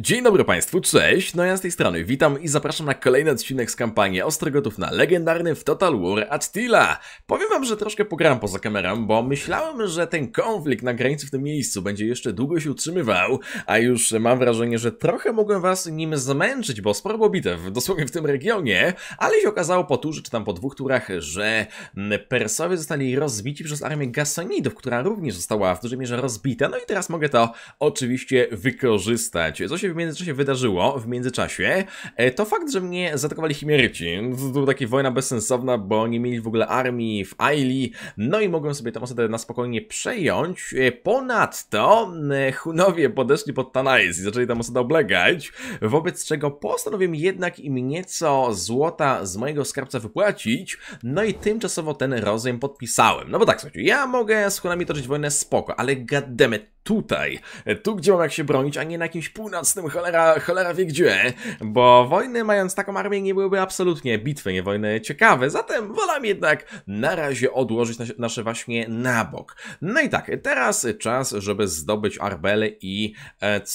Dzień dobry Państwu, cześć, no ja z tej strony witam i zapraszam na kolejny odcinek z kampanii Ostrogotów na legendarny w Total War Attila. Powiem Wam, że troszkę pograłem poza kamerą, bo myślałem, że ten konflikt na granicy w tym miejscu będzie jeszcze długo się utrzymywał, a już mam wrażenie, że trochę mogłem Was nim zmęczyć, bo sporo było bitew, dosłownie w tym regionie, ale się okazało po turze, czy tam po dwóch turach, że mm, Persowie zostali rozbici przez armię Gasonidów, która również została w dużej mierze rozbita, no i teraz mogę to oczywiście wykorzystać. Co się w międzyczasie wydarzyło, w międzyczasie, e, to fakt, że mnie zaatakowali Chimeryci. To była taka wojna bezsensowna, bo nie mieli w ogóle armii w Aili, no i mogłem sobie tę osadę na spokojnie przejąć. E, ponadto e, Hunowie podeszli pod Tanais i zaczęli tam osadę oblegać, wobec czego postanowiłem jednak im nieco złota z mojego skarbca wypłacić, no i tymczasowo ten rozejm podpisałem. No bo tak, słuchajcie, ja mogę z Hunami toczyć wojnę spoko, ale goddammit, tutaj, tu gdzie mam jak się bronić, a nie na jakimś północnym cholera, cholera wie gdzie, bo wojny mając taką armię nie byłyby absolutnie bitwy, nie wojny ciekawe, zatem wolam jednak na razie odłożyć nasze właśnie na bok. No i tak, teraz czas, żeby zdobyć Arbel i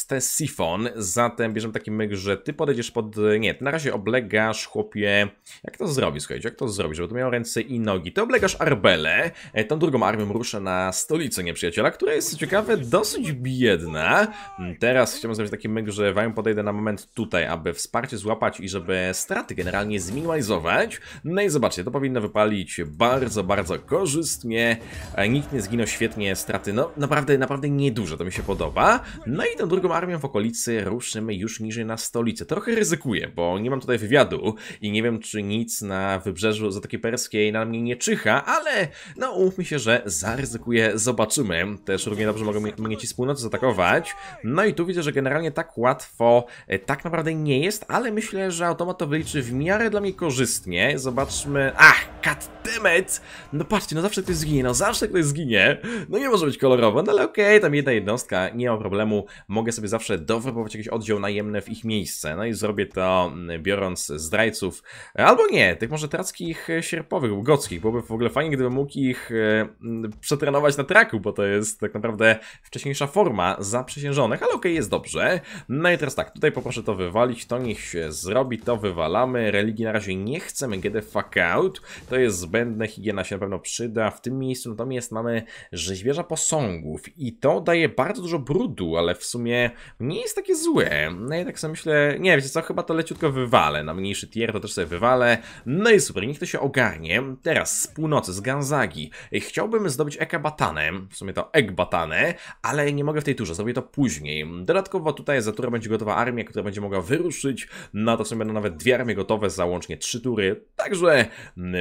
e, Sifon, zatem bierzemy taki myk, że ty podejdziesz pod, nie, ty na razie oblegasz chłopie, jak to zrobić, słuchajcie, jak to zrobić, żeby to miało ręce i nogi, ty oblegasz Arbelę, e, tą drugą armią ruszę na stolicę nieprzyjaciela, która jest ciekawe, dosyć biedne. Mm, teraz chciałbym zrobić taki myk, że Wam podejdę na moment tutaj, aby wsparcie złapać i żeby straty generalnie zminimalizować. No i zobaczcie, to powinno wypalić bardzo, bardzo korzystnie. E, nikt nie zginął świetnie, straty no naprawdę, naprawdę nieduże, to mi się podoba. No i tą drugą armią w okolicy ruszymy już niżej na stolicę. Trochę ryzykuję, bo nie mam tutaj wywiadu i nie wiem, czy nic na wybrzeżu Zatoki Perskiej na mnie nie czyha, ale no umówmy się, że zaryzykuję, zobaczymy. Też równie dobrze mogą, ci z północy zaatakować. No i tu widzę, że generalnie tak łatwo e, tak naprawdę nie jest, ale myślę, że automat to wyliczy w miarę dla mnie korzystnie. Zobaczmy... Ach, goddammit! No patrzcie, no zawsze ktoś zginie, no zawsze ktoś zginie. No nie może być kolorowo, no ale okej, okay, tam jedna jednostka, nie ma problemu. Mogę sobie zawsze dowerbować jakiś oddział najemny w ich miejsce. No i zrobię to mm, biorąc zdrajców, albo nie, tych może trackich e, sierpowych, gockich. Byłoby w ogóle fajnie, gdybym mógł ich e, mm, przetrenować na traku, bo to jest tak naprawdę w wcześniejsza forma zaprzysiężonych, ale okej, okay, jest dobrze. No i teraz tak, tutaj poproszę to wywalić, to niech się zrobi, to wywalamy. Religii na razie nie chcemy, get the fuck out. To jest zbędne, higiena się na pewno przyda. W tym miejscu natomiast mamy rzeźbierza posągów i to daje bardzo dużo brudu, ale w sumie nie jest takie złe. No i tak sobie myślę, nie wiecie co, chyba to leciutko wywalę. Na mniejszy tier to też sobie wywalę. No i super, niech to się ogarnie. Teraz z północy, z Ganzagi. Chciałbym zdobyć Ekabatanę, w sumie to Ekbatanę, ale nie mogę w tej turze, zrobię to później. Dodatkowo tutaj za turę będzie gotowa armia, która będzie mogła wyruszyć, na to są będą nawet dwie armie gotowe, załącznie trzy tury, także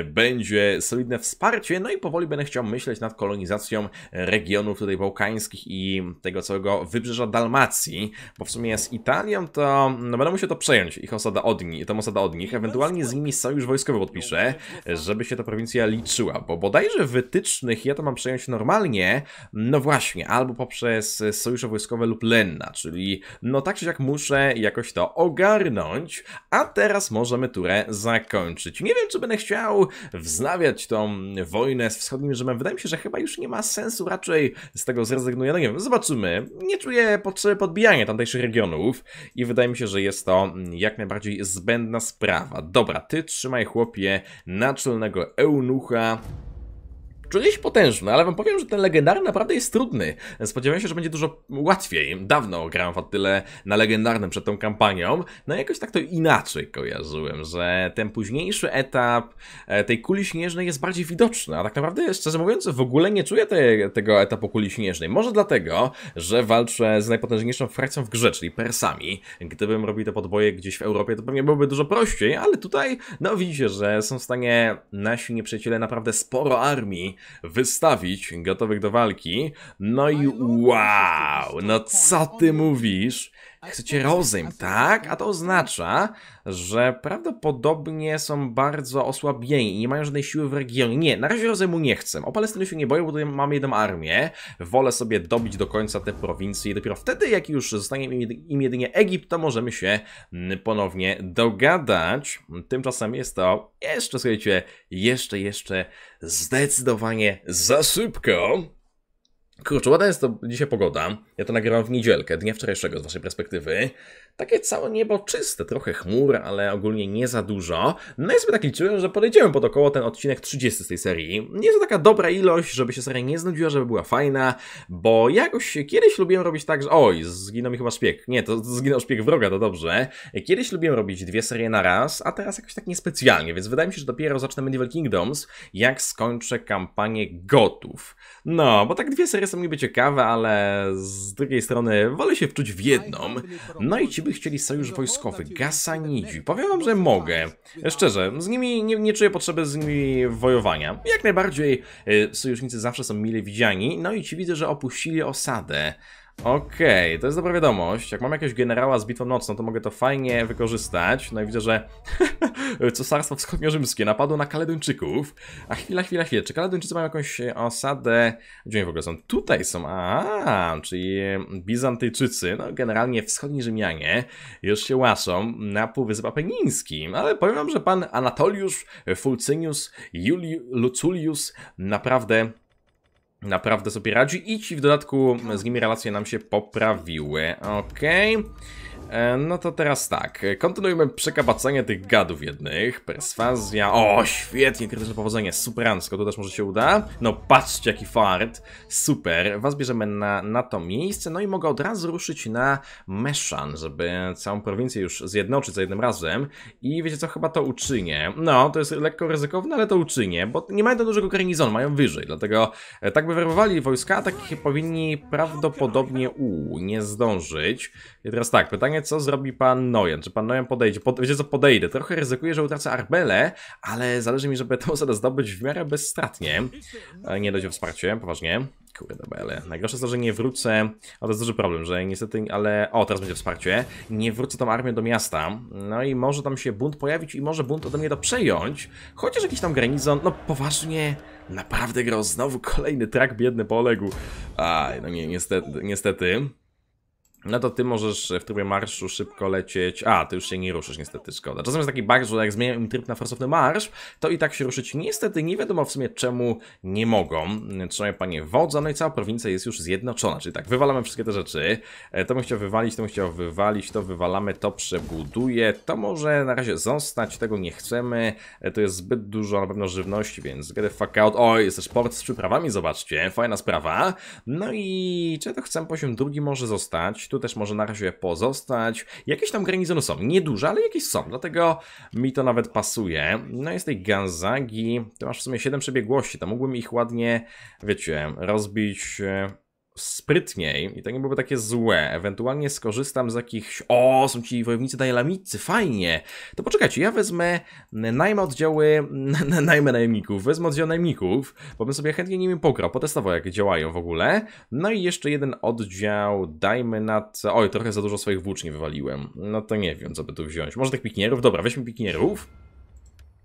będzie solidne wsparcie, no i powoli będę chciał myśleć nad kolonizacją regionów tutaj bałkańskich i tego całego wybrzeża Dalmacji, bo w sumie z Italią to no, będę musiał to przejąć, ich osada od nich, tą osada od nich, ewentualnie z nimi sojusz wojskowy podpiszę, żeby się ta prowincja liczyła, bo bodajże wytycznych ja to mam przejąć normalnie, no właśnie, albo poprzez przez sojusze wojskowe lub Lenna, czyli no tak czy jak muszę jakoś to ogarnąć, a teraz możemy turę zakończyć. Nie wiem, czy będę chciał wznawiać tą wojnę z wschodnim Rzymem. Wydaje mi się, że chyba już nie ma sensu, raczej z tego zrezygnuję. No nie wiem, zobaczymy. Nie czuję potrzeby podbijania tamtejszych regionów i wydaje mi się, że jest to jak najbardziej zbędna sprawa. Dobra, ty trzymaj chłopie naczelnego eunucha. Czuję się potężny, ale wam powiem, że ten legendarny naprawdę jest trudny. Spodziewałem się, że będzie dużo łatwiej. Dawno grałem w tyle na legendarnym przed tą kampanią. No jakoś tak to inaczej kojarzyłem, że ten późniejszy etap e, tej kuli śnieżnej jest bardziej widoczny. A tak naprawdę, szczerze mówiąc, w ogóle nie czuję te, tego etapu kuli śnieżnej. Może dlatego, że walczę z najpotężniejszą frakcją w grze, czyli Persami. Gdybym robił te podboje gdzieś w Europie, to pewnie byłoby dużo prościej, ale tutaj, no widzicie, że są w stanie nasi nieprzyjaciele naprawdę sporo armii wystawić gotowych do walki. No i wow, no co ty mówisz? Chcecie rozejm, tak? A to oznacza, że prawdopodobnie są bardzo osłabieni i nie mają żadnej siły w regionie. Nie, na razie rozejmu nie chcę. O Palestynie się nie boję, bo tutaj mamy jedną armię. Wolę sobie dobić do końca te prowincje i dopiero wtedy, jak już zostanie im jedynie Egipt, to możemy się ponownie dogadać. Tymczasem jest to jeszcze, słuchajcie, jeszcze, jeszcze zdecydowanie zasypko. Kurczę, ładna jest to dzisiaj pogoda. Ja to nagrywam w niedzielkę, dnia wczorajszego z waszej perspektywy. Takie całe niebo czyste, trochę chmur, ale ogólnie nie za dużo. No i sobie tak liczyłem, że podejdziemy pod około ten odcinek 30 z tej serii. Nie jest to taka dobra ilość, żeby się seria nie znudziła, żeby była fajna, bo jakoś kiedyś lubiłem robić tak, że oj, zginął mi chyba szpieg. Nie, to zginął szpieg wroga, to dobrze. Kiedyś lubiłem robić dwie serie na raz, a teraz jakoś tak niespecjalnie, więc wydaje mi się, że dopiero zacznę Medieval Kingdoms, jak skończę kampanię gotów. No, bo tak dwie serie są niby ciekawe, ale z drugiej strony wolę się wczuć w jedną. No i ci by chcieli sojusz wojskowy. Gasanidzi. Powiem wam, że mogę. Szczerze, z nimi nie, nie czuję potrzeby z nimi wojowania. Jak najbardziej y, sojusznicy zawsze są mile widziani. No i ci widzę, że opuścili osadę. Okej, okay, to jest dobra wiadomość. Jak mam jakiegoś generała z bitwą nocną, to mogę to fajnie wykorzystać. No i widzę, że Cesarstwo wschodnio-rzymskie napadło na Kaledończyków. A chwila, chwila, chwila. Czy Kaledończycy mają jakąś e, osadę? Gdzie oni w ogóle są? Tutaj są. A, czyli e, Bizantyjczycy. No, generalnie wschodni Rzymianie już się łaszą na Półwyspa Penińskim. Ale powiem wam, że pan Anatoliusz Fulcynius Julius Luculius naprawdę naprawdę sobie radzi i ci w dodatku z nimi relacje nam się poprawiły. Okej. Okay. E, no to teraz tak, kontynuujemy przekabacanie tych gadów jednych, perswazja, o świetnie, krytyczne powodzenie, superansko, to też może się uda. No patrzcie jaki fart, super, was bierzemy na, na to miejsce, no i mogę od razu ruszyć na Meszan, żeby całą prowincję już zjednoczyć za jednym razem. I wiecie co, chyba to uczynię. No, to jest lekko ryzykowne, ale to uczynię, bo nie mają do tak dużego garnizonu, mają wyżej, dlatego e, tak by werwowali wojska, tak powinni prawdopodobnie u nie zdążyć. I teraz tak, pytanie co zrobi pan Nojan. Czy pan Nojan podejdzie? Pod, wiecie co, podejdę. Trochę ryzykuję, że utracę Arbelę, ale zależy mi, żeby tę osadę zdobyć w miarę bezstratnie. E, nie dojdzie wsparcie, poważnie. Kurde, ale najgorsze jest to, że nie wrócę, A to jest duży problem, że niestety, ale o, teraz będzie wsparcie, nie wrócę tą armię do miasta, no i może tam się bunt pojawić i może bunt ode mnie to przejąć, chociaż jakiś tam granizon. no poważnie, naprawdę gro, znowu kolejny trak biedny poległ, aj, no nie, niestety, niestety. No to ty możesz w trybie marszu szybko lecieć. A, ty już się nie ruszysz, niestety, szkoda. Czasem jest taki bug, że jak zmieniają im tryb na forsowny marsz, to i tak się ruszyć niestety nie wiadomo w sumie czemu nie mogą. Trzymaj panie wodza, no i cała prowincja jest już zjednoczona. Czyli tak, wywalamy wszystkie te rzeczy. E, to bym chciał wywalić, to bym chciał wywalić, to wywalamy, to przebuduje, To może na razie zostać, tego nie chcemy. E, to jest zbyt dużo na pewno żywności, więc get the fuck out. Oj, jest też port z przyprawami, zobaczcie, fajna sprawa. No i czy to chcę poziom drugi może zostać? tu też może na razie pozostać. Jakieś tam garnizony no są, nieduże, ale jakieś są, dlatego mi to nawet pasuje. No jest tej Ganzagi, to masz w sumie 7 przebiegłości, to mógłbym ich ładnie, wiecie, rozbić e, sprytniej i to nie byłoby takie złe. Ewentualnie skorzystam z jakichś, o, są ci wojownicy dajelamicy, fajnie. To poczekajcie, ja wezmę, najmę oddziały, najmę najemników, wezmę oddział najemników, bo bym sobie chętnie nimi pograł, potestował jak działają w ogóle. No i jeszcze jeden oddział, dajmy na to, oj, trochę za dużo swoich włóczni wywaliłem. No to nie wiem, co by tu wziąć. Może tych piknierów? Dobra, weźmy piknierów.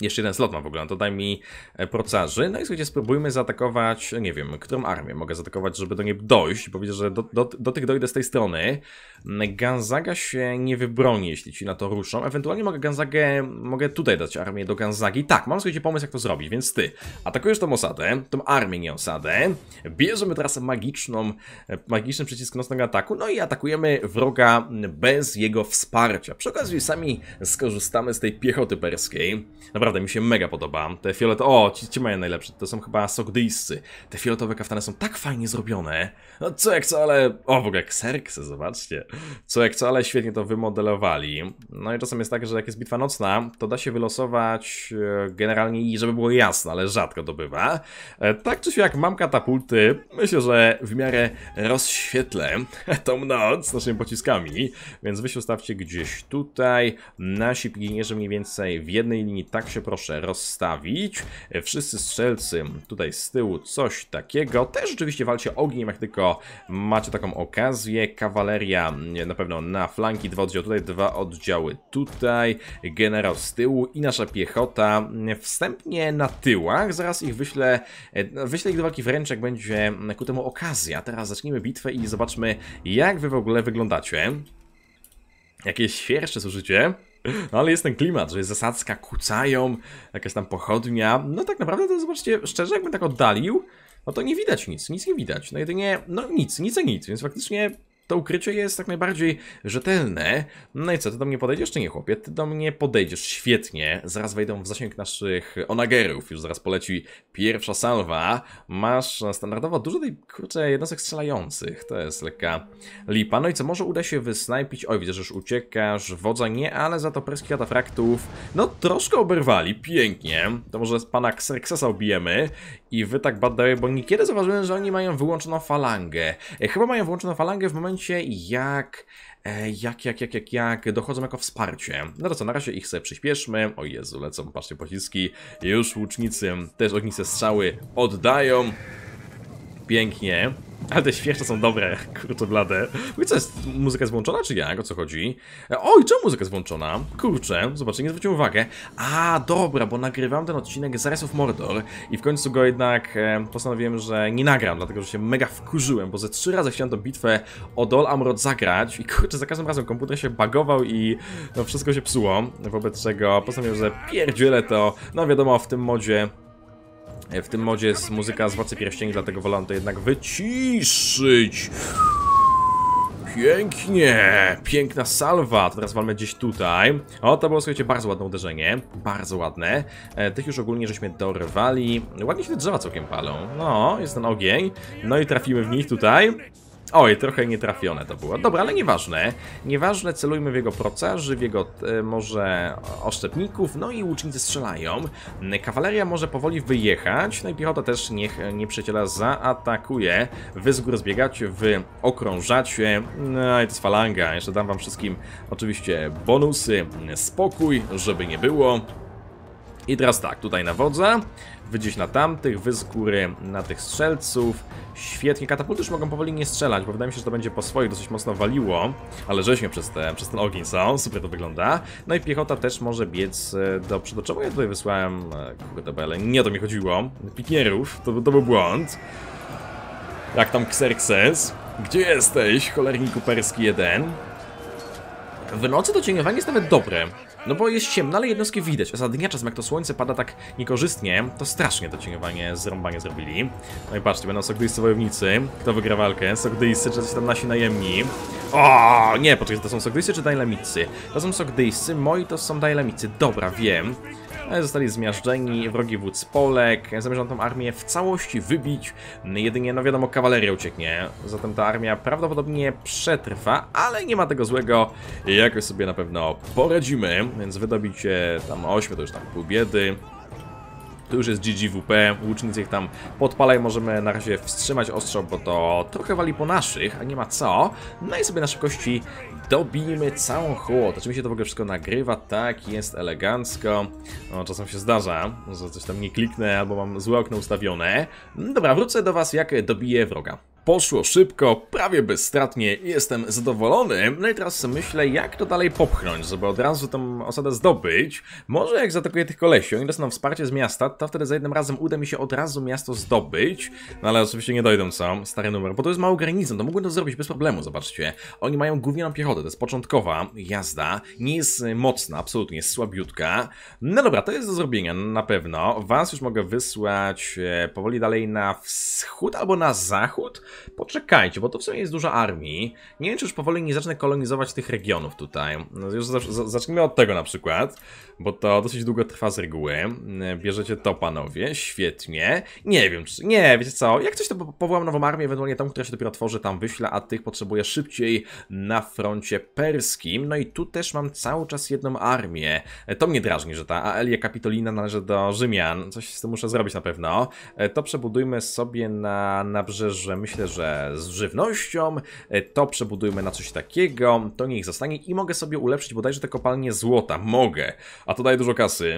Jeszcze jeden slot mam w ogóle, no to daj mi e, procarzy. No i słuchajcie, spróbujmy zaatakować, nie wiem, którą armię mogę zaatakować, żeby do niej dojść, bo widzę, że do, do, do tych dojdę z tej strony. Mm, Ganzaga się nie wybroni, jeśli ci na to ruszą. Ewentualnie mogę Ganzagę, mogę tutaj dać armię do Ganzagi. Tak, mam słuchajcie pomysł, jak to zrobić, więc ty atakujesz tą osadę, tą armię, nie osadę, bierzemy teraz magiczną, e, magiczny przycisk nocnego ataku, no i atakujemy wroga bez jego wsparcia. Przy okazji sami skorzystamy z tej piechoty perskiej. Dobra, naprawdę mi się mega podoba. Te fioletowe, o, ci, ci mają najlepsze, to są chyba sogdyjscy. Te fioletowe kaftany są tak fajnie zrobione. No co jak co, ale, o w ogóle kserksy, zobaczcie. Co jak co, ale świetnie to wymodelowali. No i czasem jest tak, że jak jest bitwa nocna, to da się wylosować e, generalnie i żeby było jasne, ale rzadko to bywa. E, tak czy siak mam katapulty, myślę, że w miarę rozświetlę tą noc naszymi pociskami, więc wy się ustawcie gdzieś tutaj. Nasi piginierzy mniej więcej w jednej linii tak się się proszę rozstawić. Wszyscy strzelcy tutaj z tyłu coś takiego. Też rzeczywiście walcie ogniem, jak tylko macie taką okazję. Kawaleria na pewno na flanki, dwa oddziały tutaj, dwa oddziały tutaj. Generał z tyłu i nasza piechota wstępnie na tyłach. Zaraz ich wyślę, wyślę ich do walki wręcz, jak będzie ku temu okazja. Teraz zacznijmy bitwę i zobaczmy, jak wy w ogóle wyglądacie. Jakie świerszcze służycie. No ale jest ten klimat, że jest zasadzka, kucają, jakaś tam pochodnia. No tak naprawdę to zobaczcie, szczerze, jakbym tak oddalił, no to nie widać nic, nic nie widać. No jedynie, no nic, nic a nic, więc faktycznie to ukrycie jest tak najbardziej rzetelne. No i co, ty do mnie podejdziesz czy nie, chłopie? Ty do mnie podejdziesz, świetnie. Zaraz wejdą w zasięg naszych onagerów, już zaraz poleci pierwsza salwa. Masz standardowo dużo tej, kurczę, jednostek strzelających. To jest lekka lipa. No i co, może uda się wysnajpić? Oj, widzę, że już uciekasz. Wodza nie, ale za to preski atafraktów. No, troszkę oberwali, pięknie. To może z pana Xerxesa obijemy i wy tak badają, bo niekiedy zauważyłem, że oni mają wyłączoną falangę. Chyba mają wyłączoną falangę w momencie jak jak, jak, jak, jak, jak dochodzą jako wsparcie. No to co, na razie ich sobie przyspieszmy. O Jezu, lecą, patrzcie, pociski. Już łucznicy też ogniste strzały oddają. Pięknie. Ale te świeże są dobre, kurczę blade. I co jest, muzyka jest włączona czy jak? O co chodzi? E, oj, czemu muzyka jest włączona? Kurczę, zobaczę, nie zwróciłem uwagę. A, dobra, bo nagrywam ten odcinek z Rise of Mordor i w końcu go jednak e, postanowiłem, że nie nagram, dlatego że się mega wkurzyłem, bo ze trzy razy chciałem tą bitwę o Dol Amrod zagrać i kurczę, za każdym razem komputer się bagował i no, wszystko się psuło, wobec czego postanowiłem, że pierdzielę to, no wiadomo, w tym modzie w tym modzie jest muzyka z Władcy Pierścieni, dlatego wolałem to jednak wyciszyć. Pięknie! Piękna salwa! Teraz walmy gdzieś tutaj. O, to było, słuchajcie, bardzo ładne uderzenie. Bardzo ładne. E, tych już ogólnie żeśmy dorwali. Ładnie się te drzewa całkiem palą. No, jest ten ogień. No i trafimy w nich tutaj. Oj, trochę nietrafione to było. Dobra, ale nieważne. Nieważne, celujmy w jego procarzy, w jego e, może oszczepników, no i łucznicy strzelają. Kawaleria może powoli wyjechać, no i piechota też niech nieprzyjaciela zaatakuje. Wy z góry zbiegacie, wy okrążacie. No i to jest falanga. Jeszcze dam wam wszystkim oczywiście bonusy, spokój, żeby nie było. I teraz tak, tutaj na wodza, wy gdzieś na tamtych, wy z góry na tych strzelców. Świetnie, katapulty już mogą powoli nie strzelać, bo wydaje mi się, że to będzie po swoich dosyć mocno waliło. Ale żeśmy przez, te, przez ten ogień są, super to wygląda. No i piechota też może biec e, do przodu. Czemu ja tutaj wysłałem kogo to ale Nie o to mi chodziło. Pikierów, to, to był błąd. Jak tam Xerxes? Gdzie jesteś, cholerniku perski jeden? W nocy to cieniowanie jest nawet dobre. No bo jest ciemno, ale jednostki widać. A za dnia czasem jak to słońce pada tak niekorzystnie, to strasznie to cieniowanie zrąbanie zrobili. No i patrzcie, będą sogdyjscy wojownicy. Kto wygra walkę? Sogdyjscy czy tam nasi najemni? O, nie, poczekaj, to są sogdyjscy czy dajlamicy? To są sogdyjscy, moi to są dajlamicy. Dobra, wiem. E, zostali zmiażdżeni, wrogi wódz Polek, zamierzam tą armię w całości wybić, jedynie, no wiadomo, kawaleria ucieknie, zatem ta armia prawdopodobnie przetrwa, ale nie ma tego złego, jakoś sobie na pewno poradzimy, więc wydobicie tam 8 to już tam pół biedy, to już jest GGWP, łucznicy ich tam podpalaj, możemy na razie wstrzymać ostrzał, bo to trochę wali po naszych, a nie ma co. No i sobie na szybkości dobijmy całą mi Oczywiście to w ogóle wszystko nagrywa, tak, jest elegancko. No, czasem się zdarza, że coś tam nie kliknę albo mam złe okno ustawione. Dobra, wrócę do was jak dobiję wroga. Poszło szybko, prawie bezstratnie, jestem zadowolony. No i teraz myślę, jak to dalej popchnąć, żeby od razu tą osadę zdobyć. Może jak zaatakuję tych kolesi, oni dostaną wsparcie z miasta, to wtedy za jednym razem uda mi się od razu miasto zdobyć. No ale oczywiście nie dojdą sam, stary numer, bo to jest mało granicą, to mogłem to zrobić bez problemu, zobaczcie. Oni mają głównie piechotę, to jest początkowa jazda, nie jest y, mocna, absolutnie, jest słabiutka. No dobra, to jest do zrobienia, na pewno. Was już mogę wysłać e, powoli dalej na wschód albo na zachód. Poczekajcie, bo to w sumie jest duża armii. Nie wiem, czy już powoli nie zacznę kolonizować tych regionów tutaj. No, już zacznijmy od tego na przykład, bo to dosyć długo trwa z reguły. Mm, bierzecie to, panowie, świetnie. Nie wiem, czy... nie, wiecie co, jak coś to powołam nową armię, ewentualnie tą, która się dopiero tworzy, tam wyśle, a tych potrzebuję szybciej na froncie perskim. No i tu też mam cały czas jedną armię. E, to mnie drażni, że ta Aelia Kapitolina należy do Rzymian. Coś z tym muszę zrobić na pewno. E, to przebudujmy sobie na nabrzeże, myślę, że z żywnością, y, to przebudujmy na coś takiego, to niech zostanie i mogę sobie ulepszyć bodajże te kopalnie złota, mogę, a to daje dużo kasy.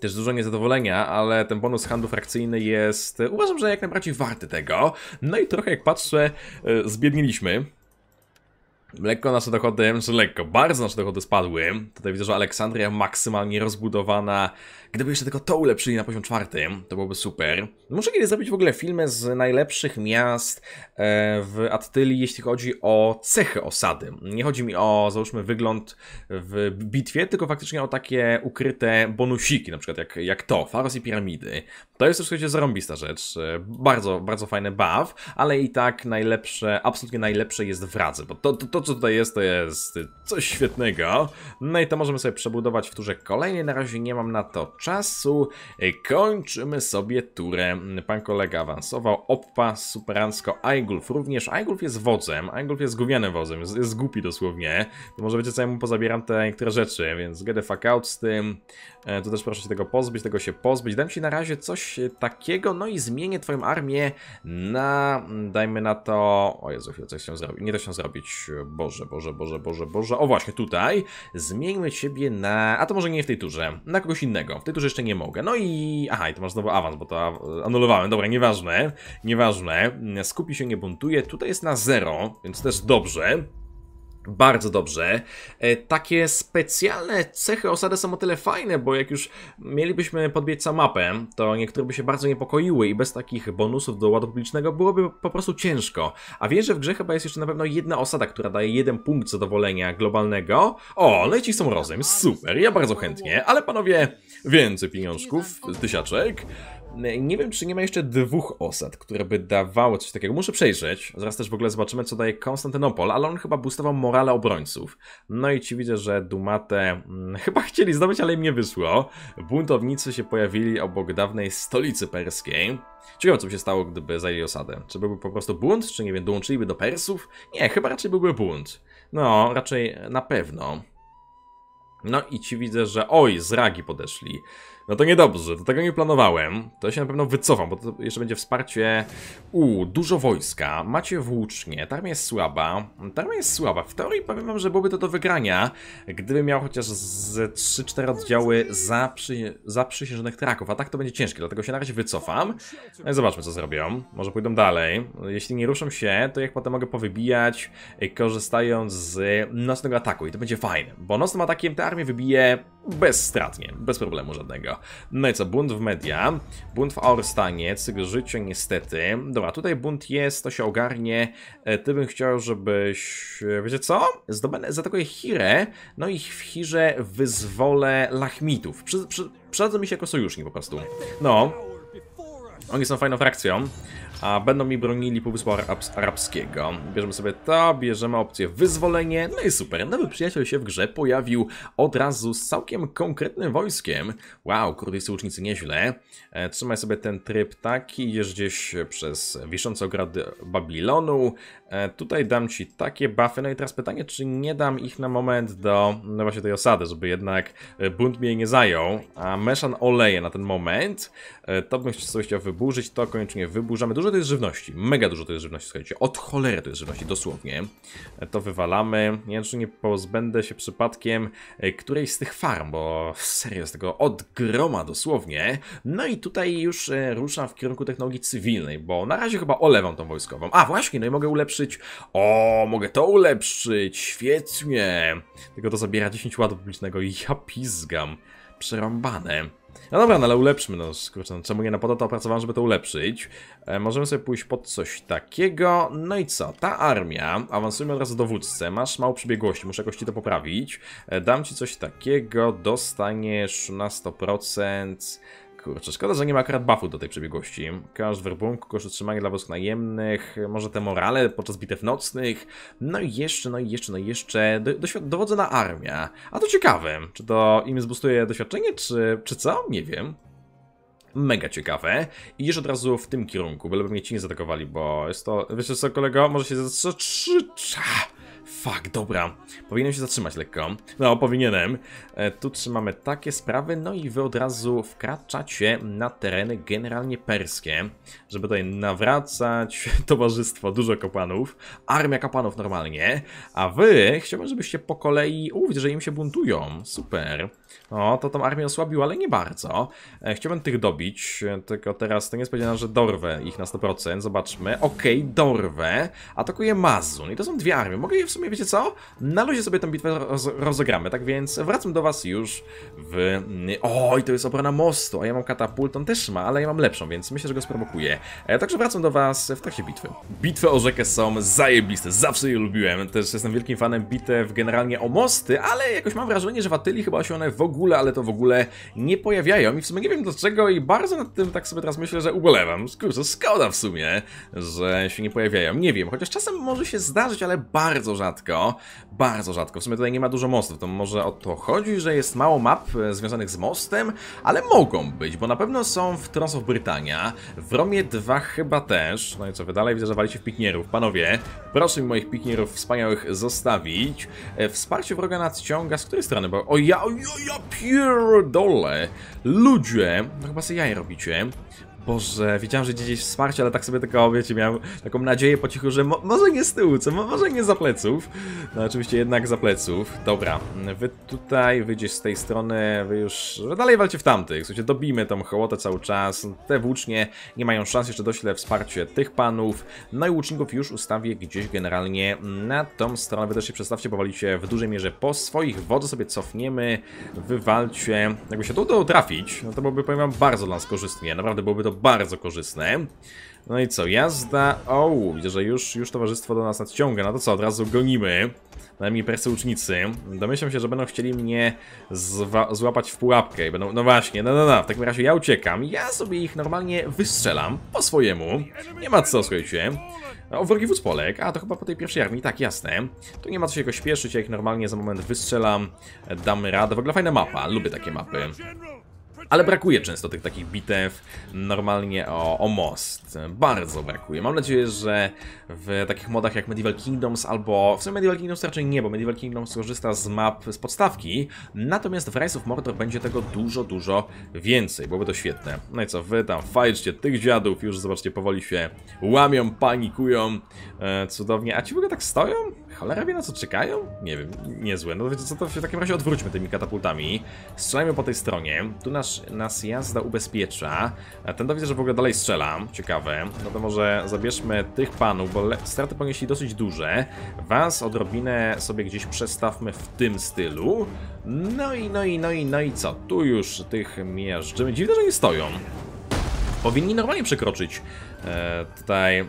Też dużo niezadowolenia, ale ten bonus handlu frakcyjny jest, y, uważam, że jak najbardziej warty tego. No i trochę jak patrzę, y, zbiedniliśmy, Lekko nasze dochody, czy znaczy lekko, bardzo nasze dochody spadły. Tutaj widzę, że Aleksandria maksymalnie rozbudowana Gdyby jeszcze tylko to ulepszyli na poziom czwartym, to byłoby super. Muszę kiedyś zrobić w ogóle filmy z najlepszych miast e, w Attyli, jeśli chodzi o cechy osady. Nie chodzi mi o, załóżmy, wygląd w bitwie, tylko faktycznie o takie ukryte bonusiki, na przykład jak, jak to, Faros i Piramidy. To jest troszkę zarąbista rzecz. E, bardzo, bardzo fajny baw, ale i tak najlepsze, absolutnie najlepsze jest w Radze, bo to, to, to co tutaj jest, to jest coś świetnego. No i to możemy sobie przebudować w turze kolejnej. Na razie nie mam na to czasu. E, kończymy sobie turę. Pan kolega awansował. Oppa, Superansko, Aigulf. Również Aigulf jest wodzem. Aigulf jest gównianym wodzem. Jest, jest głupi dosłownie. To może wiecie co, ja mu pozabieram te niektóre rzeczy, więc get the fuck out z tym. E, też proszę się tego pozbyć, tego się pozbyć. Dam ci na razie coś e, takiego, no i zmienię twoją armię na, dajmy na to, o Jezu, chwilę, coś chciałem zrobić, nie da się zrobić, Boże, Boże, Boże, Boże, Boże, o właśnie, tutaj, zmieńmy ciebie na, a to może nie w tej turze, na kogoś innego tu jeszcze nie mogę. No i... Aha, i to masz znowu awans, bo to anulowałem. Dobra, nieważne. Nieważne. Skupi się, nie buntuje. Tutaj jest na 0, więc też dobrze. Bardzo dobrze. E, takie specjalne cechy osady są o tyle fajne, bo jak już mielibyśmy podbiec za mapę, to niektóre by się bardzo niepokoiły i bez takich bonusów do ładu publicznego byłoby po prostu ciężko. A wiem, że w grze chyba jest jeszcze na pewno jedna osada, która daje jeden punkt zadowolenia globalnego. O, leci są rozem, super, ja bardzo chętnie, ale panowie, więcej pieniążków, tysiaczek. E, nie wiem, czy nie ma jeszcze dwóch osad, które by dawały coś takiego. Muszę przejrzeć. Zaraz też w ogóle zobaczymy, co daje Konstantynopol, ale on chyba boostował morale obrońców. No i ci widzę, że Dumate hmm, chyba chcieli zdobyć, ale im nie wyszło. Buntownicy się pojawili obok dawnej stolicy perskiej. Ciekawe, co by się stało, gdyby zajęli osadę. Czy byłby po prostu bunt, czy nie wiem, dołączyliby do Persów? Nie, chyba raczej byłby bunt. No, raczej na pewno. No i ci widzę, że oj, z ragi podeszli. No to niedobrze, do tego nie planowałem. To się na pewno wycofam, bo to jeszcze będzie wsparcie... U, dużo wojska, macie włócznie, armia jest słaba. Ta armia jest słaba. W teorii powiem wam, że byłoby to do wygrania, gdyby miał chociaż ze 3-4 oddziały zaprzy... zaprzysiężonych traków, a tak to będzie ciężkie, dlatego się na razie wycofam. No i zobaczmy, co zrobią. Może pójdą dalej. Jeśli nie ruszą się, to jak potem mogę powybijać, y, korzystając z nocnego ataku i to będzie fajne, bo nocnym atakiem te armie wybije bezstratnie, bez problemu żadnego. No i co, bunt w media, bunt w Orstanie, cykl życia niestety. Dobra, tutaj bunt jest, to się ogarnie. E, ty bym chciał, żebyś, e, wiecie co? Zdobędę, zaatakuję Hirę, no i w Hirze wyzwolę Lachmitów. Przy, przy, przydadzą mi się jako sojusznik po prostu. No, oni są fajną frakcją, a będą mi bronili Półwyspu Arabskiego. Bierzemy sobie to, bierzemy opcję wyzwolenie, no i super. Nowy przyjaciel się w grze pojawił od razu z całkiem konkretnym wojskiem. Wow, kurdyjscy łucznicy nieźle. E, trzymaj sobie ten tryb taki, jeżdż gdzieś przez wiszące ogrody Babilonu. E, tutaj dam ci takie buffy, no i teraz pytanie, czy nie dam ich na moment do no właśnie tej osady, żeby jednak bunt mnie nie zajął, a Meshan oleje na ten moment. E, to bym chciał sobie wybrać wyburzyć, to koniecznie wyburzamy. Dużo to jest żywności, mega dużo to jest żywności, słuchajcie. Od cholery to jest żywności, dosłownie. To wywalamy. Nie wiem, czy nie pozbędę się przypadkiem e, którejś z tych farm, bo serio, z tego od groma dosłownie. No i tutaj już e, ruszam w kierunku technologii cywilnej, bo na razie chyba olewam tą wojskową. A, właśnie, no i mogę ulepszyć. O, mogę to ulepszyć, świetnie. Tylko to zabiera 10 ładu publicznego i ja pizgam przerąbane. No dobra, no ale ulepszmy no, kurczę, no, czemu nie na po to opracowałem, żeby to ulepszyć. E, możemy sobie pójść pod coś takiego. No i co, ta armia, awansujmy od razu dowódcę, masz mało przebiegłości, muszę jakoś ci to poprawić. E, dam ci coś takiego, dostaniesz na 100% kurczę. Szkoda, że nie ma akurat buffu do tej przebiegłości. Każdy werbunku, koszt utrzymania dla wosk najemnych, może te morale podczas bitew nocnych. No i jeszcze, no i jeszcze, no i jeszcze do, do, dowodzona armia. A to ciekawe, czy to im zbustuje doświadczenie, czy, czy co? Nie wiem mega ciekawe. Idziesz od razu w tym kierunku, byleby mnie ci nie zaatakowali, bo jest to... Wiesz co, kolego, może się zatrzymać... Fuck, dobra. Powinienem się zatrzymać lekko. No, powinienem. E, tu trzymamy takie sprawy, no i wy od razu wkraczacie na tereny generalnie perskie, żeby tutaj nawracać towarzystwo, dużo kapłanów, armia kapłanów normalnie, a wy chciałbym, żebyście po kolei... U, że im się buntują. Super. O, to tam armię osłabił, ale nie bardzo. E, chciałbym tych dobić, e, tylko teraz to nie powiedziane, że dorwę ich na 100%. Zobaczmy. Okej, okay, dorwę. Atakuje Mazun i to są dwie armie. Mogę je w sumie wiecie co? Na luzie sobie tę bitwę roz rozegramy, tak więc wracam do was już w... Mm, oj, to jest obrona mostu, a ja mam katapult, on też ma, ale ja mam lepszą, więc myślę, że go sprowokuję. E, także wracam do was w trakcie bitwy. Bitwy o rzekę są zajebiste, zawsze je lubiłem, też jestem wielkim fanem bitew generalnie o mosty, ale jakoś mam wrażenie, że w Atyli chyba się one w ogóle, ale to w ogóle nie pojawiają i w sumie nie wiem dlaczego i bardzo nad tym tak sobie teraz myślę, że ubolewam. Kurczę, szkoda w sumie, że się nie pojawiają. Nie wiem, chociaż czasem może się zdarzyć, ale bardzo rzadko rzadko, bardzo rzadko. W sumie tutaj nie ma dużo mostów, to może o to chodzi, że jest mało map e, związanych z mostem, ale mogą być, bo na pewno są w Trons of w Romie 2 chyba też, no i co wy dalej, widzę, że walicie w piknierów. Panowie, proszę mi moich piknierów wspaniałych zostawić. E, wsparcie wroga nadciąga, z której strony? Bo o ja, o ja, ja dole, Ludzie, no chyba sobie jaj robicie. Boże, wiedziałem, że gdzieś wsparcie, ale tak sobie tylko, wiecie, miałem taką nadzieję po cichu, że mo może nie z tyłu, co? Mo może nie za pleców. No oczywiście jednak za pleców. Dobra, wy tutaj, wyjdziesz z tej strony, wy już dalej walcie w tamtych. Słuchajcie, dobijmy tą hołotę cały czas. Te włócznie nie mają szans, jeszcze dośle wsparcie tych panów. No i łuczników już ustawię gdzieś generalnie na tą stronę. Wy też się bo powalicie w dużej mierze po swoich. Wodę sobie cofniemy, wywalcie. Jakby się to udało trafić, no to byłoby, powiem wam, bardzo dla nas korzystnie. Naprawdę byłoby to bardzo korzystne. No i co, jazda... O, widzę, że już, już towarzystwo do nas nadciąga. No to co, od razu gonimy. Najmniej persy ucznicy. Domyślam się, że będą chcieli mnie złapać w pułapkę. I będą... No właśnie, no, no, no. W takim razie ja uciekam. Ja sobie ich normalnie wystrzelam. Po swojemu. Nie ma co, słuchajcie. O, wrogi wódz Polek. A, to chyba po tej pierwszej armii. Tak, jasne. Tu nie ma co się go śpieszyć. Ja ich normalnie za moment wystrzelam. Damy radę. W ogóle fajna mapa. Lubię takie mapy. Ale brakuje często tych takich bitew normalnie o, o most. Bardzo brakuje. Mam nadzieję, że w takich modach jak Medieval Kingdoms albo... W sumie Medieval Kingdoms raczej nie, bo Medieval Kingdoms korzysta z map z podstawki, natomiast w Rise of Mordor będzie tego dużo, dużo więcej. Byłoby to świetne. No i co, wy tam fajczcie tych dziadów, już zobaczcie, powoli się łamią, panikują. E, cudownie. A ci w ogóle tak stoją? Cholera wie na co czekają? Nie wiem, niezłe. No wiecie co, to w takim razie odwróćmy tymi katapultami. Strzelajmy po tej stronie. Tu nas, nas jazda ubezpiecza. Ten do widzę, że w ogóle dalej strzela. Ciekawe. No to może zabierzmy tych panów, bo straty ponieśli dosyć duże. Was odrobinę sobie gdzieś przestawmy w tym stylu. No i, no i, no i, no i co? Tu już tych miażdżymy. Dziwne, że nie stoją. Powinni normalnie przekroczyć e, tutaj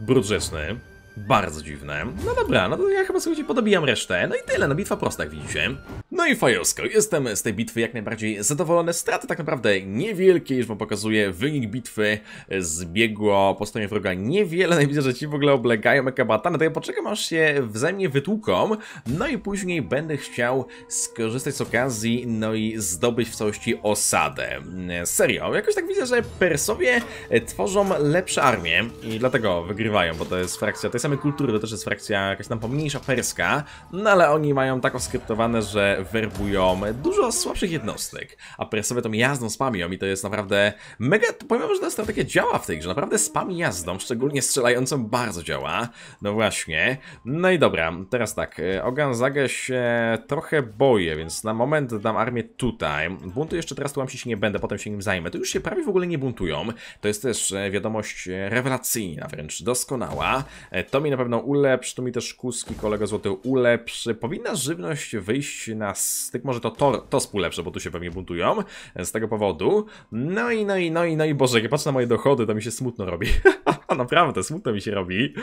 brud rzeczny. Bardzo dziwne. No dobra, no to ja chyba sobie podobijam resztę. No i tyle, no bitwa prosta, jak widzicie. No i fajowsko, jestem z tej bitwy jak najbardziej zadowolony. Straty tak naprawdę niewielkie, już wam pokazuję. Wynik bitwy zbiegło po stronie wroga niewiele. No i widzę, że ci w ogóle oblegają ekabatany. To ja poczekam aż się wzajemnie wytłuką. No i później będę chciał skorzystać z okazji, no i zdobyć w całości osadę. Serio, jakoś tak widzę, że Persowie tworzą lepsze armie i dlatego wygrywają, bo to jest frakcja tej samej kultury, to też jest frakcja jakaś tam pomniejsza perska. No ale oni mają tak oskryptowane, że werbują dużo słabszych jednostek, a presowe tą jazdą spamią i to jest naprawdę mega, powiem że ta strategia działa w tej grze, naprawdę spam jazdą, szczególnie strzelającą bardzo działa, no właśnie. No i dobra, teraz tak, e, Oganzagę się trochę boję, więc na moment dam armię tutaj. Buntu jeszcze teraz tłamsić się nie będę, potem się nim zajmę. To już się prawie w ogóle nie buntują, to jest też e, wiadomość e, rewelacyjna, wręcz doskonała. To mi na pewno ulepszy, tu mi też Kuski, kolego złoty ulepszy. Powinna żywność wyjść na na styk. Może to, to, to bo tu się pewnie buntują e, z tego powodu. No i, no i, no i, no i Boże, jak patrzę na moje dochody, to mi się smutno robi. Naprawdę, smutno mi się robi.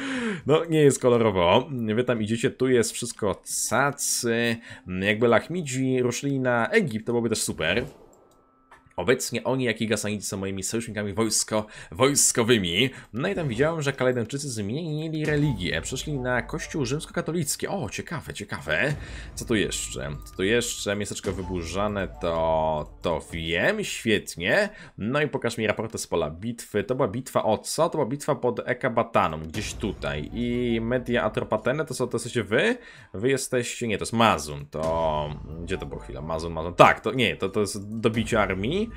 No, nie jest kolorowo. Wy tam idziecie, tu jest wszystko cacy. Jakby lachmidzi ruszyli na Egipt, to byłoby też super. Obecnie oni, jak i Gasanidzi są moimi sojusznikami wojsko, wojskowymi. No i tam widziałem, że Kaledończycy zmienili religię, przeszli na kościół rzymskokatolicki. O, ciekawe, ciekawe. Co tu jeszcze? Co tu jeszcze? Miasteczko wyburzane, to, to wiem, świetnie. No i pokaż mi raporty z pola bitwy. To była bitwa o co? To była bitwa pod Ekabataną, gdzieś tutaj. I Media Atropatene, to co, to jesteście wy? Wy jesteście, nie, to jest Mazun, to... Gdzie to było chwila? Mazun, Mazun. Tak, to nie, to, to jest dobicie armii.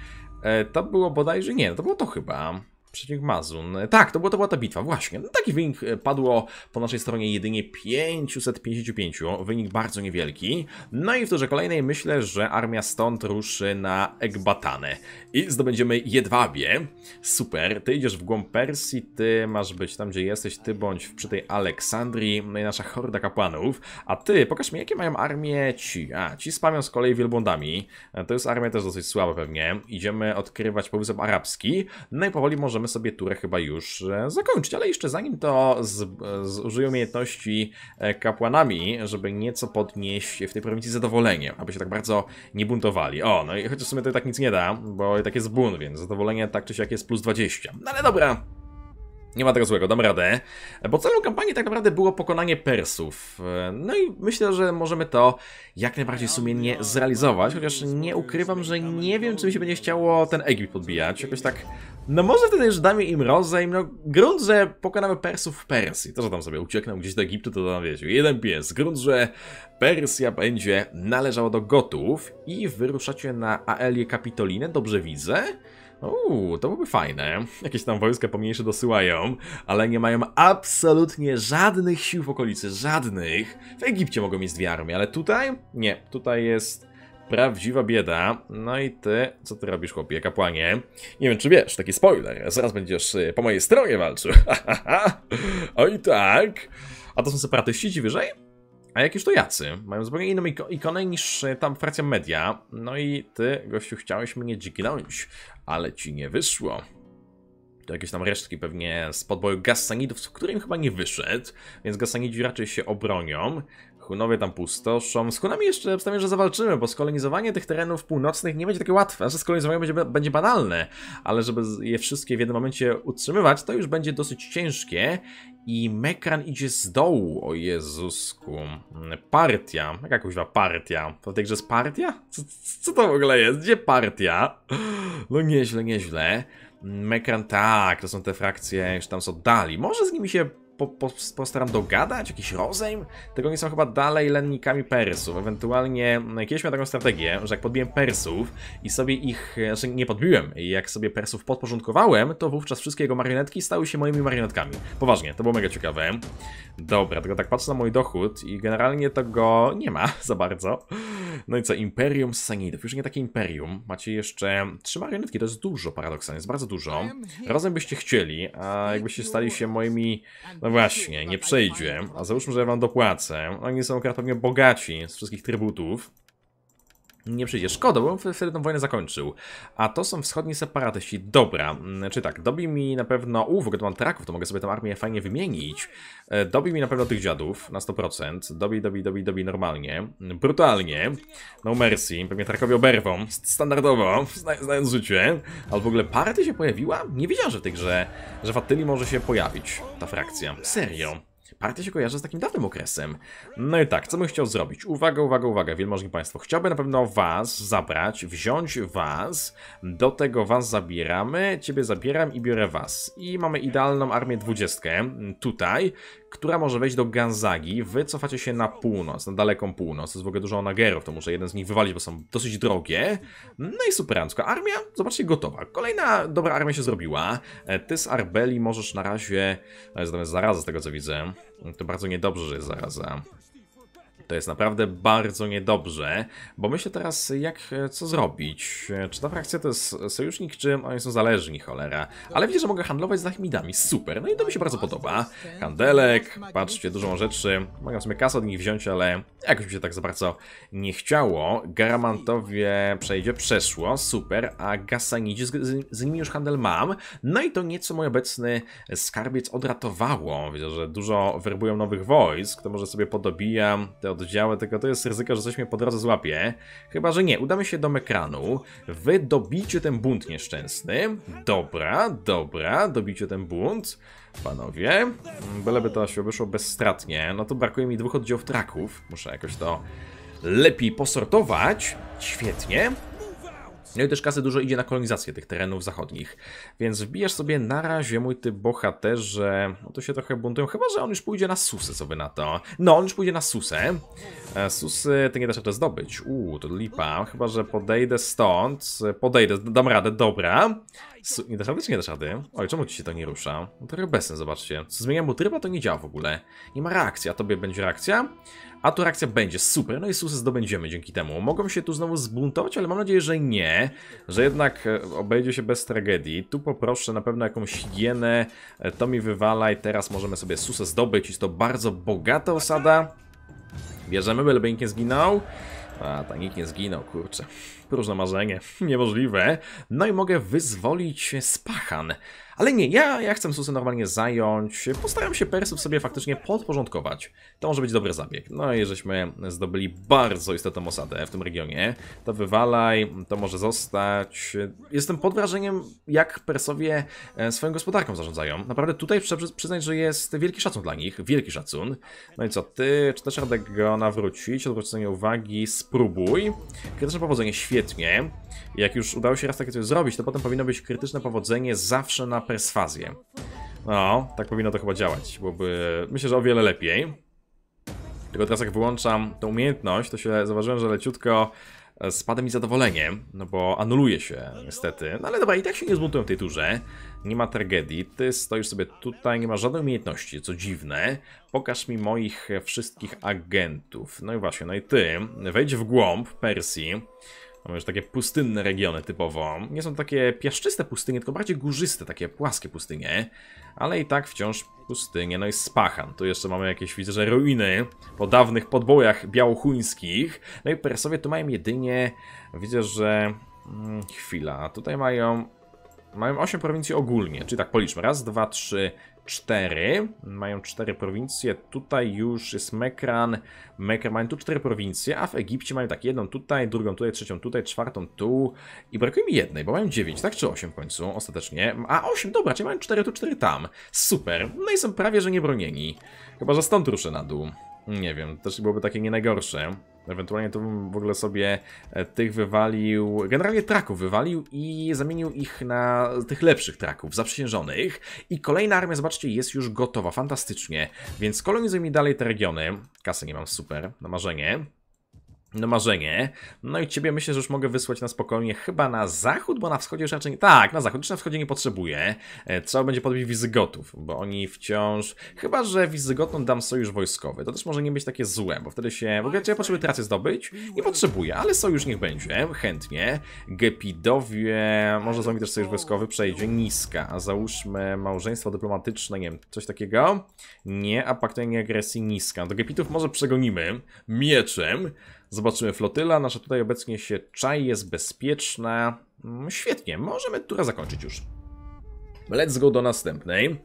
E, to było bodajże, nie, to było to chyba przeciw Mazun. Tak, to była, to była ta bitwa, właśnie. No, taki wynik e, padło po naszej stronie jedynie 555, wynik bardzo niewielki. No i w turze kolejnej myślę, że armia stąd ruszy na Ekbatanę i zdobędziemy Jedwabie. Super, ty idziesz w głąb Persji, ty masz być tam, gdzie jesteś, ty bądź przy tej Aleksandrii, no i nasza horda kapłanów. A ty, pokaż mi, jakie mają armię ci. A, ci spamią z kolei wielbłądami. E, to jest armia też dosyć słaba pewnie. Idziemy odkrywać Półwysep Arabski, no i powoli możemy możemy sobie turę chyba już e, zakończyć, ale jeszcze zanim to z, umiejętności e, kapłanami, żeby nieco podnieść w tej prowincji zadowolenie, aby się tak bardzo nie buntowali. O, no i chociaż w sumie to i tak nic nie da, bo i tak jest bunt, więc zadowolenie tak czy siak jest plus 20. No ale dobra, nie ma tego złego, dam radę. Bo celem kampanii tak naprawdę było pokonanie Persów. No i myślę, że możemy to jak najbardziej sumiennie zrealizować, chociaż nie ukrywam, że nie wiem, czy mi się będzie chciało ten Egipt podbijać. Jakoś tak, no może wtedy już damy im rozejm, no grunt, że pokonamy Persów w Persji. To, że tam sobie uciekną gdzieś do Egiptu, to tam wiecie, jeden pies. Grunt, że Persja będzie należała do Gotów i wyruszacie na Aelię Kapitolinę, dobrze widzę? Uuu, to byłoby fajne. Jakieś tam wojska pomniejsze dosyłają, ale nie mają absolutnie żadnych sił w okolicy, żadnych. W Egipcie mogą mieć dwie armie, ale tutaj? Nie, tutaj jest prawdziwa bieda. No i ty, co ty robisz, chłopie, kapłanie? Nie wiem, czy wiesz, taki spoiler, zaraz będziesz y, po mojej stronie walczył. Oj tak. A to są separatyści ci wyżej? A jakież to jacy? Mają zupełnie inną ikonę niż e, tam frakcja media. No i ty, gościu, chciałeś mnie dźgnąć, ale ci nie wyszło. To jakieś tam resztki pewnie z podboju Gasanidów, z którym chyba nie wyszedł, więc gasanidzi raczej się obronią. Hunowie tam pustoszą. Z Hunami jeszcze obstawiam, że zawalczymy, bo skolonizowanie tych terenów północnych nie będzie takie łatwe. Że skolonizowanie będzie, będzie banalne, ale żeby je wszystkie w jednym momencie utrzymywać, to już będzie dosyć ciężkie i Mekran idzie z dołu, o Jezusku. Partia, jaka kuźwa partia? To tej tak, że jest partia? Co, co to w ogóle jest? Gdzie partia? No nieźle, nieźle. Mekran, tak, to są te frakcje, już tam są dali. Może z nimi się po, po, postaram dogadać, jakiś rozejm? Tego nie są chyba dalej lennikami Persów, ewentualnie mm, kiedyś miałem taką strategię, że jak podbiłem Persów i sobie ich, e, znaczy nie podbiłem, jak sobie Persów podporządkowałem, to wówczas wszystkie jego marionetki stały się moimi marionetkami. Poważnie, to było mega ciekawe. Dobra, tylko tak patrzę na mój dochód i generalnie tego nie ma za bardzo. No i co, Imperium Sanidów, już nie takie Imperium, macie jeszcze trzy marionetki, to jest dużo paradoksalnie, jest bardzo dużo. Razem byście chcieli, a jakbyście stali się moimi, no właśnie, nie przejdzie, a załóżmy, że ja wam dopłacę. Oni są pewnie bogaci z wszystkich trybutów nie przyjdzie. Szkoda, bo on wtedy tę wojnę zakończył. A to są wschodni separatyści. Dobra, mm, czy tak, dobi mi na pewno... U, w ogóle to mam traków, to mogę sobie tę armię fajnie wymienić. E, dobi mi na pewno tych dziadów na 100%. Dobi, dobi, dobi, dobi normalnie. Brutalnie. No mercy. Pewnie trakowie oberwą. Standardowo, zna, znając życie. Ale w ogóle party się pojawiła? Nie wiedziałem, że tych, że, że Fatyli może się pojawić ta frakcja. Serio partia się kojarzy z takim dawnym okresem. No i tak, co bym chciał zrobić? Uwaga, uwaga, uwaga, wielmożni państwo. Chciałbym na pewno was zabrać, wziąć was, do tego was zabieramy, ciebie zabieram i biorę was. I mamy idealną armię dwudziestkę tutaj, która może wejść do Ganzagi. Wy cofacie się na północ, na daleką północ. To jest w ogóle dużo onagerów, to muszę jeden z nich wywalić, bo są dosyć drogie. No i superancka. Armia, zobaczcie, gotowa. Kolejna dobra armia się zrobiła. E, ty z Arbeli możesz na razie... E, zamiast zaraza z tego co widzę. To bardzo niedobrze, że jest zaraza. To jest naprawdę bardzo niedobrze, bo myślę teraz, jak e, co zrobić. E, czy ta frakcja to jest sojusznik, czy oni są zależni, cholera. Ale widzę, że mogę handlować z Achmidami, super, no i to mi się bardzo podoba. Handelek, patrzcie, dużo rzeczy. Mogę sobie kasę od nich wziąć, ale jakoś mi się tak za bardzo nie chciało. Garamantowie przejdzie, przeszło, super, a gasanidzi z, z nimi już handel mam. No i to nieco mój obecny skarbiec odratowało. Widzę, że dużo werbują nowych wojsk, to może sobie podobijam te od działa, tylko to jest ryzyko, że coś mnie po drodze złapie. Chyba, że nie, udamy się do Wy dobicie ten bunt nieszczęsny. Dobra, dobra, dobicie ten bunt. Panowie, byleby to się wyszło bezstratnie, no to brakuje mi dwóch oddziałów traków, muszę jakoś to lepiej posortować. Świetnie. No i też kasy dużo idzie na kolonizację tych terenów zachodnich. Więc wbijasz sobie na razie, mój ty bohaterze, no to się trochę buntują, chyba że on już pójdzie na susę, co by na to. No, on już pójdzie na susę. E, susy, ty nie da się to zdobyć. Uuu, to lipa. Chyba, że podejdę stąd. Podejdę, dam radę, dobra. Su nie da rady, czy nie dasz rady? Oj, czemu ci się to tak nie rusza? No to bezsen, zobaczcie. Co zmieniam mu tryba, to nie działa w ogóle. Nie ma reakcji, a tobie będzie reakcja, a tu reakcja będzie, super, no i susy zdobędziemy dzięki temu. Mogą się tu znowu zbuntować, ale mam nadzieję, że nie, że jednak e, obejdzie się bez tragedii. Tu poproszę na pewno jakąś higienę, e, to mi wywalaj, teraz możemy sobie susę zdobyć, jest to bardzo bogata osada. Bierzemy, byleby nikt nie zginął. A, tak nikt nie zginął, kurczę. Różne marzenie. Niemożliwe. No i mogę wyzwolić spachan. Ale nie, ja, ja chcę susy normalnie zająć. Postaram się persów sobie faktycznie podporządkować. To może być dobry zabieg. No i żeśmy zdobyli bardzo istotną osadę w tym regionie. To wywalaj, to może zostać. Jestem pod wrażeniem, jak persowie e, swoją gospodarką zarządzają. Naprawdę tutaj trzeba przyznać, że jest wielki szacun dla nich. Wielki szacun. No i co, ty? Czy też radę go nawrócić? Odwrócenie uwagi, spróbuj. Krytyczne powodzenie, świetnie świetnie. Jak już udało się raz takie coś zrobić, to potem powinno być krytyczne powodzenie zawsze na perswazję. No, tak powinno to chyba działać. Byłoby, myślę, że o wiele lepiej. Tylko teraz jak wyłączam tą umiejętność, to się zauważyłem, że leciutko e, spada mi zadowolenie, no bo anuluje się niestety. No ale dobra, i tak się nie zbuntują w tej turze. Nie ma tragedii. Ty stoisz sobie tutaj, nie ma żadnej umiejętności, co dziwne. Pokaż mi moich wszystkich agentów. No i właśnie, no i ty wejdź w głąb Persji. Mamy już takie pustynne regiony typowo. Nie są takie piaszczyste pustynie, tylko bardziej górzyste, takie płaskie pustynie. Ale i tak wciąż pustynie. No i Spachan. Tu jeszcze mamy jakieś, widzę, że ruiny po dawnych podbojach białochuńskich. No i Persowie tu mają jedynie, widzę, że... Hmm, chwila, tutaj mają... Mają 8 prowincji ogólnie, czyli tak policzmy. Raz, dwa, trzy, cztery. Mają cztery prowincje. Tutaj już jest Mekran. Mekran mają tu cztery prowincje, a w Egipcie mają tak jedną tutaj, drugą tutaj, trzecią tutaj, czwartą tu. I brakuje mi jednej, bo mają dziewięć, tak czy osiem w końcu ostatecznie. A osiem, dobra, czyli mają cztery tu, cztery tam. Super. No i są prawie, że nie bronieni. Chyba, że stąd ruszę na dół. Nie wiem, też byłoby takie nie najgorsze. Ewentualnie to bym w ogóle sobie e, tych wywalił, generalnie traków wywalił i zamienił ich na tych lepszych traków, zaprzysiężonych. I kolejna armia, zobaczcie, jest już gotowa, fantastycznie. Więc kolonizuj mi dalej te regiony. Kasy nie mam, super, na marzenie no marzenie. No i ciebie myślę, że już mogę wysłać na spokojnie chyba na zachód, bo na wschodzie już raczej... Tak, na zachód, już na wschodzie nie potrzebuję. Trzeba będzie podbić Wizygotów, bo oni wciąż... Chyba, że Wizygotom dam sojusz wojskowy. To też może nie być takie złe, bo wtedy się... W ogóle ja potrzebuję Trację zdobyć i potrzebuję, ale sojusz niech będzie, chętnie. Gepidowie... Może zrobić też sojusz wojskowy, przejdzie niska. A załóżmy małżeństwo dyplomatyczne, nie wiem, coś takiego. Nie, a pakt agresji niska. Do no Gepitów może przegonimy mieczem. Zobaczymy flotyla, nasza tutaj obecnie się czai, jest bezpieczna. Mm, świetnie, możemy turę zakończyć już. Let's go do następnej.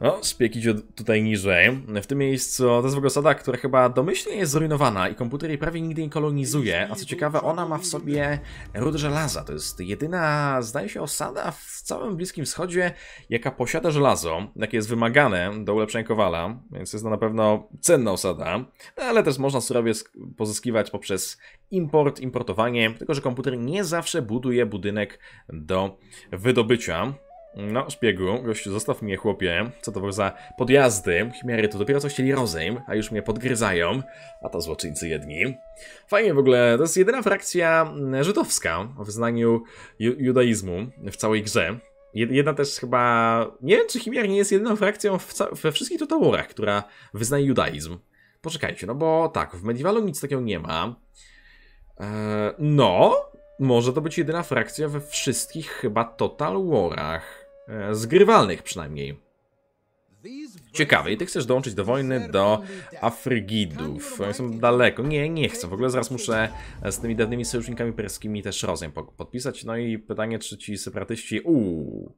No, idzie tutaj niżej. W tym miejscu to jest w ogóle osada, która chyba domyślnie jest zrujnowana i komputer jej prawie nigdy nie kolonizuje, a co ciekawe, ona ma w sobie ród żelaza. To jest jedyna, zdaje się, osada w całym Bliskim Wschodzie, jaka posiada żelazo, jakie jest wymagane do ulepszenia kowala, więc jest to na pewno cenna osada, no, ale też można surowiec pozyskiwać poprzez import, importowanie, tylko że komputer nie zawsze buduje budynek do wydobycia. No, szpiegu, gościu, zostaw mnie, chłopie. Co to było za podjazdy? Chimiery to dopiero co chcieli rozejm, a już mnie podgryzają. A to złoczyńcy jedni. Fajnie w ogóle, to jest jedyna frakcja mm, żydowska o wyznaniu ju judaizmu w całej grze. Jedna też chyba... Nie wiem, czy Chimier nie jest jedyną frakcją we wszystkich tutorach, która wyznaje judaizm. Poczekajcie, no bo tak, w Medievalu nic takiego nie ma. Eee, no, może to być jedyna frakcja we wszystkich chyba Total Warach. E, zgrywalnych przynajmniej. Ciekawe, i ty chcesz dołączyć do wojny do Afrygidów. Oni są daleko. Nie, nie chcę. W ogóle zaraz muszę z tymi dawnymi sojusznikami perskimi też rozjem podpisać. No i pytanie, czy ci separatyści... Uuu...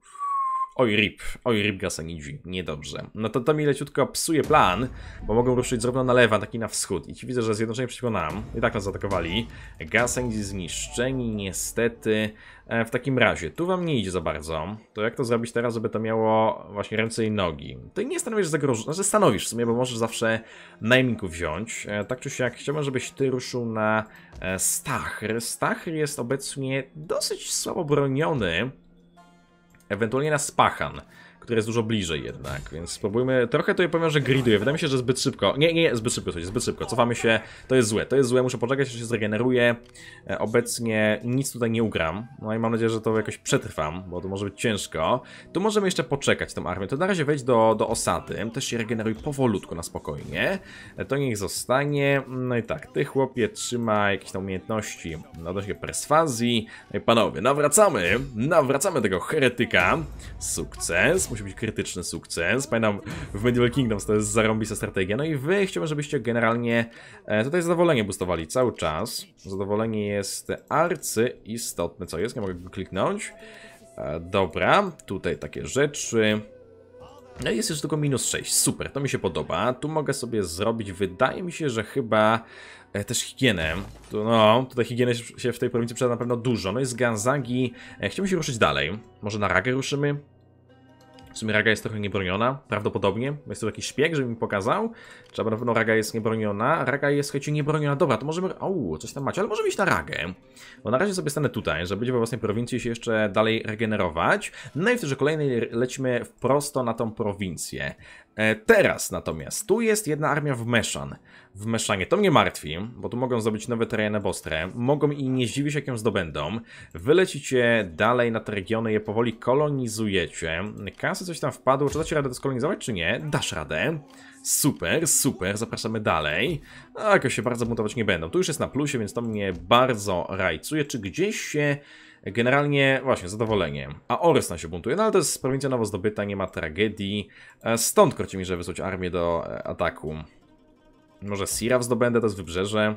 Oj rip, oj rip Gasanidzi, niedobrze. No to to mi leciutko psuje plan, bo mogą ruszyć zarówno na lewa, tak i na wschód. I ci widzę, że zjednoczenie przeciwko nam i tak nas zaatakowali. Gasanidzi zniszczeni, niestety. E, w takim razie, tu wam nie idzie za bardzo. To jak to zrobić teraz, żeby to miało właśnie ręce i nogi? Ty nie stanowisz zagrożenia, znaczy stanowisz w sumie, bo możesz zawsze najemników wziąć. E, tak czy siak, chciałbym, żebyś ty ruszył na e, Stachr. Stachr jest obecnie dosyć słabo broniony ewentualnie na Spachan które jest dużo bliżej jednak, więc spróbujmy, trochę to powiem, że griduje, wydaje mi się, że zbyt szybko, nie, nie, zbyt szybko coś, zbyt szybko, cofamy się, to jest złe, to jest złe, muszę poczekać, że się zregeneruje, e, obecnie nic tutaj nie ugram, no i mam nadzieję, że to jakoś przetrwam, bo to może być ciężko, tu możemy jeszcze poczekać tą armię, to na razie wejdź do, do osady, też się regeneruj powolutku, na spokojnie, e, to niech zostanie, no i tak, ty chłopie trzyma jakieś tam umiejętności się perswazji, no i panowie, nawracamy, nawracamy tego heretyka, sukces, musi być krytyczny sukces. Pamiętam, w Medieval Kingdoms to jest zarąbista strategia. No i wy chciałbym, żebyście generalnie e, tutaj zadowolenie boostowali cały czas. Zadowolenie jest arcy istotne, co jest, nie mogę go kliknąć. E, dobra, tutaj takie rzeczy. No jest już tylko minus 6, super, to mi się podoba. Tu mogę sobie zrobić, wydaje mi się, że chyba e, też higienę. No, tutaj higieny się w tej prowincji przyda na pewno dużo. No i z Ganzagi chciałbym się ruszyć dalej. Może na Ragę ruszymy? W sumie Raga jest trochę niebroniona, prawdopodobnie. Jest to jakiś szpieg, żeby mi pokazał. Trzeba na pewno Raga jest niebroniona. Raga jest, słuchajcie, niebroniona. Dobra, to możemy... O, coś tam macie, ale możemy iść na Ragę. Bo na razie sobie stanę tutaj, żeby we własnej prowincji się jeszcze dalej regenerować. No i w tejże kolejnej lecimy prosto na tą prowincję. E, teraz natomiast, tu jest jedna armia w Meszan. W Meszanie to mnie martwi, bo tu mogą zdobyć nowe tereny bostre, mogą i nie zdziwić jak ją zdobędą. Wylecicie dalej na te regiony, je powoli kolonizujecie. Kasy coś tam wpadło, czy dacie radę to skolonizować, czy nie? Dasz radę. Super, super, zapraszamy dalej. A, jakoś się bardzo buntować nie będą. Tu już jest na plusie, więc to mnie bardzo rajcuje. Czy gdzieś się Generalnie, właśnie, zadowolenie. A Orysna się buntuje, no ale to jest prowincja nowo zdobyta, nie ma tragedii. E, stąd że wysłać armię do e, ataku. Może Siraw zdobędę, to jest wybrzeże.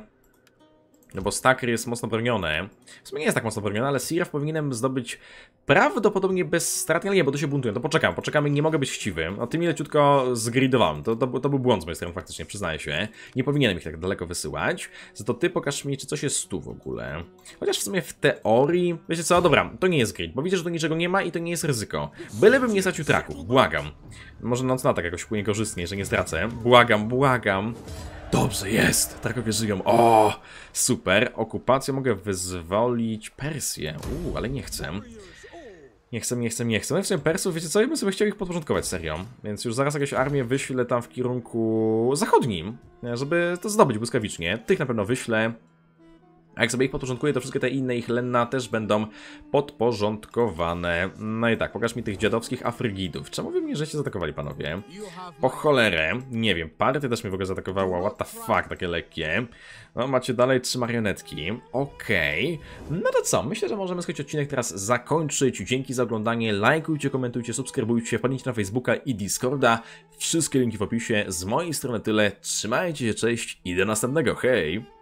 No bo Stacker jest mocno broniony. W sumie nie jest tak mocno broniony, ale Siraf powinienem zdobyć prawdopodobnie bez strat. Ale nie, bo to się buntuje. To poczekam, poczekamy, nie mogę być chciwy. O no, tym leciutko zgridowałem. To, to, to, był błąd z mojej strony, faktycznie, przyznaję się. Nie powinienem ich tak daleko wysyłać. Za to ty pokaż mi, czy coś jest tu w ogóle. Chociaż w sumie w teorii... Wiecie co, dobra, to nie jest grid, bo widzę, że tu niczego nie ma i to nie jest ryzyko. Bylebym nie stracił traku. błagam. Może na tak jakoś płynie korzystnie, że nie stracę. Błagam, błagam. Dobrze, jest! Tarkowie żyją. O, super. Okupację mogę wyzwolić Persję. Uuu, ale nie chcę. Nie chcę, nie chcę, nie chcę. No i w sumie Persów, wiecie co, ja bym sobie chciał ich podporządkować, serią, Więc już zaraz jakąś armię wyślę tam w kierunku zachodnim, żeby to zdobyć błyskawicznie. Tych na pewno wyślę. A jak sobie ich podporządkuję, to wszystkie te inne ich lenna też będą podporządkowane. No i tak, pokaż mi tych dziadowskich afrygidów. Czemu wy mnie żeście zaatakowali, panowie? Po cholerę. Nie wiem, party też mnie w ogóle zaatakowała. What the fuck, takie lekkie. No, macie dalej trzy marionetki. Okej. Okay. No to co? Myślę, że możemy skończyć odcinek teraz zakończyć. Dzięki za oglądanie. Lajkujcie, komentujcie, subskrybujcie, wpadnijcie na Facebooka i Discorda. Wszystkie linki w opisie. Z mojej strony tyle. Trzymajcie się, cześć i do następnego. Hej!